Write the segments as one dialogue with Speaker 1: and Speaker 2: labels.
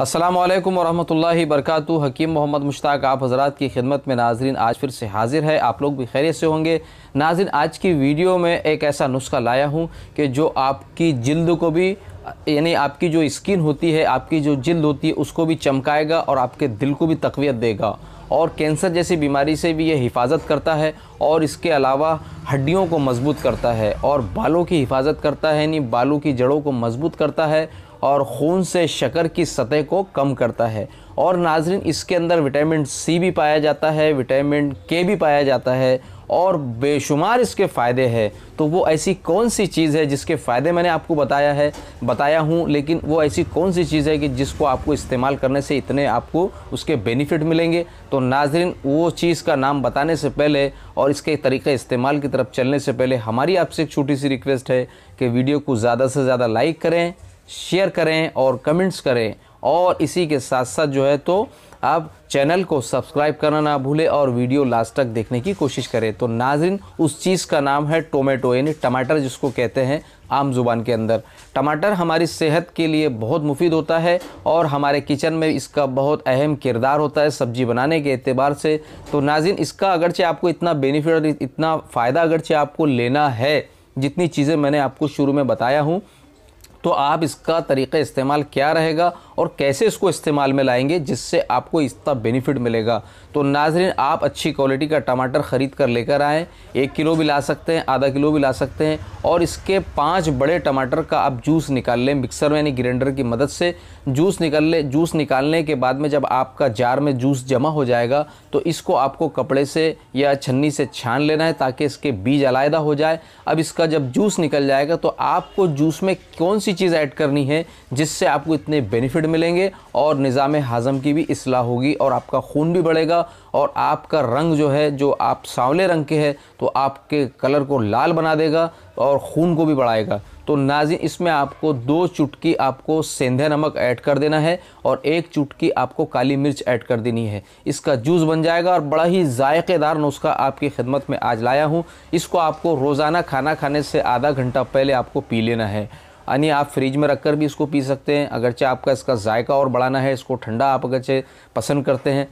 Speaker 1: अस्सलाम वालेकुम वरहमतुल्लाहि हकीम मोहम्मद मुश्ताक आप हजरात की खिदमत में नाजरीन आज फिर से हाजिर है आप लोग भी खैरियत से होंगे नाजरीन आज की वीडियो में एक ऐसा नुस्खा लाया हूँ कि जो आपकी जिल्द को भी यानी आपकी जो स्किन होती है आपकी जो जिल्द होती है उसको भी चमकाएगा और आपके दिल को भी तकवीत देगा और कैंसर जैसी बीमारी से भी ये हिफाजत करता है और इसके अलावा हड्डियों को मजबूत करता है और बालों की हिफाजत करता है यानी बालों की जड़ों को मजबूत करता है और खून से शकर की सतह को कम करता है और नाजरीन इसके अंदर विटामिन सी भी पाया जाता है विटामिन के भी पाया जाता है और बेशुमार इसके फ़ायदे हैं तो वो ऐसी कौन सी चीज़ है जिसके फ़ायदे मैंने आपको बताया है बताया हूँ लेकिन वो ऐसी कौन सी चीज़ है कि जिसको आपको इस्तेमाल करने से इतने आपको उसके बेनिफिट मिलेंगे तो नाजरीन वो चीज़ का नाम बताने से पहले और इसके तरीके इस्तेमाल की तरफ चलने से पहले हमारी आपसे एक छोटी सी रिक्वेस्ट है कि वीडियो को ज़्यादा से ज़्यादा लाइक करें शेयर करें और कमेंट्स करें और इसी के साथ साथ जो है तो आप चैनल को सब्सक्राइब करना ना भूलें और वीडियो लास्ट तक देखने की कोशिश करें तो नाजिन उस चीज़ का नाम है टोमेटो यानी टमाटर जिसको कहते हैं आम जुबान के अंदर टमाटर हमारी सेहत के लिए बहुत मुफीद होता है और हमारे किचन में इसका बहुत अहम किरदार होता है सब्जी बनाने के अतबार से तो नाजिन इसका अगरचे आपको इतना बेनिफिट और इतना फ़ायदा अगरचे आपको लेना है जितनी चीज़ें मैंने आपको शुरू में बताया हूँ तो आप इसका तरीक़ा इस्तेमाल क्या रहेगा और कैसे इसको इस्तेमाल में लाएंगे जिससे आपको इसका बेनिफिट मिलेगा तो नाजरीन आप अच्छी क्वालिटी का टमाटर ख़रीद कर लेकर आएँ एक किलो भी ला सकते हैं आधा किलो भी ला सकते हैं और इसके पाँच बड़े टमाटर का आप जूस निकाल लें मिक्सर में यानी ग्रेंडर की मदद से जूस निकाल लें जूस निकालने के बाद में जब आपका जार में जूस जमा हो जाएगा तो इसको आपको कपड़े से या छन्नी से छान लेना है ताकि इसके बीज अलायदा हो जाए अब इसका जब जूस निकल जाएगा तो आपको जूस में कौन सी चीज़ ऐड करनी है जिससे आपको इतने बेनिफिट मिलेंगे और निज़ाम हाज़म की भी असलाह होगी और आपका खून भी बढ़ेगा और आपका रंग जो है जो आप सांवले रंग के हैं तो आपके कलर को लाल बना देगा और खून को भी बढ़ाएगा तो नाजी इसमें आपको दो चुटकी आपको सेंधा नमक ऐड कर देना है और एक चुटकी आपको काली मिर्च ऐड कर देनी है इसका जूस बन जाएगा और बड़ा ही जायकेदार नुस्खा आपकी खिदमत में आज लाया हूँ इसको आपको रोज़ाना खाना खाने से आधा घंटा पहले आपको पी लेना है यानी आप फ्रिज में रख कर भी इसको पी सकते हैं अगरचे आपका इसका जायका और बढ़ाना है इसको ठंडा आप अगरचे पसंद करते हैं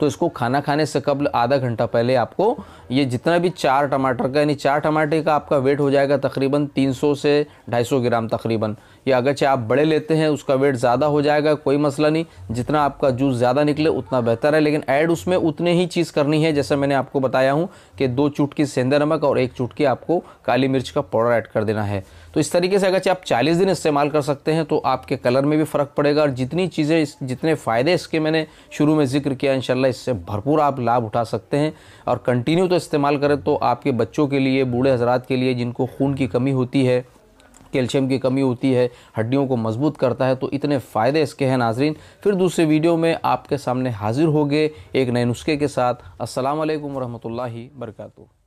Speaker 1: तो इसको खाना खाने से कबल आधा घंटा पहले आपको ये जितना भी चार टमाटर का यानी चार टमाटर का आपका वेट हो जाएगा तकरीबन 300 से 250 ग्राम तकरीबन ये अगरचे आप बड़े लेते हैं उसका वेट ज़्यादा हो जाएगा कोई मसला नहीं जितना आपका जूस ज़्यादा निकले उतना बेहतर है लेकिन ऐड उसमें उतने ही चीज़ करनी है जैसे मैंने आपको बताया हूँ कि दो चुटकी सेंधा नमक और एक चुटकी आपको काली मिर्च का पाउडर ऐड कर देना है तो इस तरीके से अगर आप 40 दिन इस्तेमाल कर सकते हैं तो आपके कलर में भी फ़र्क पड़ेगा और जितनी चीज़ें जितने फ़ायदे इसके मैंने शुरू में जिक्र किया इन इससे भरपूर आप लाभ उठा सकते हैं और कंटिन्यू तो इस्तेमाल करें तो आपके बच्चों के लिए बूढ़े हजरात के लिए जिनको खून की कमी होती है कैल्शियम की कमी होती है हड्डियों को मजबूत करता है तो इतने फ़ायदे इसके हैं नाजरीन फिर दूसरे वीडियो में आपके सामने हाजिर हो गए एक नए नुस्खे के साथ असलकम वरहमल वर्का